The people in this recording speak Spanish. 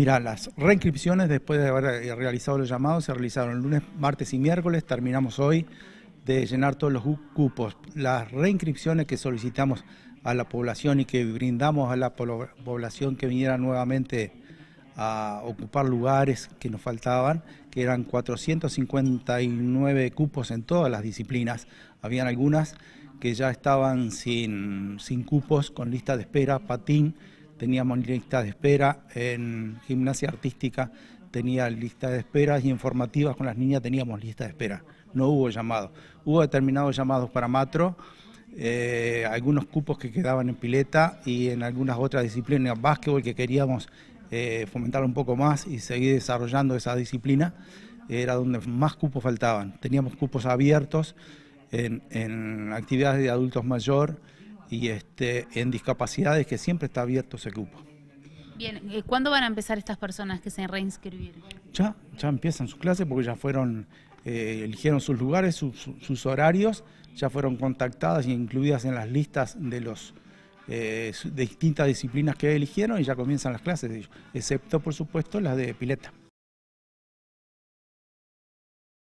Mira, las reinscripciones después de haber eh, realizado los llamados se realizaron lunes, martes y miércoles, terminamos hoy de llenar todos los cupos. Las reinscripciones que solicitamos a la población y que brindamos a la población que viniera nuevamente a ocupar lugares que nos faltaban, que eran 459 cupos en todas las disciplinas. Habían algunas que ya estaban sin, sin cupos, con lista de espera, patín, teníamos listas de espera, en gimnasia artística tenía lista de espera y en formativas con las niñas teníamos lista de espera. No hubo llamado. Hubo determinados llamados para matro, eh, algunos cupos que quedaban en pileta y en algunas otras disciplinas, básquetbol que queríamos eh, fomentar un poco más y seguir desarrollando esa disciplina, era donde más cupos faltaban. Teníamos cupos abiertos en, en actividades de adultos mayor y este, en discapacidades, que siempre está abierto ese cupo. Bien, eh, ¿cuándo van a empezar estas personas que se reinscribieron? Ya, ya empiezan sus clases porque ya fueron, eh, eligieron sus lugares, sus horarios, ya fueron contactadas e incluidas en las listas de los eh, de distintas disciplinas que eligieron y ya comienzan las clases excepto por supuesto las de pileta.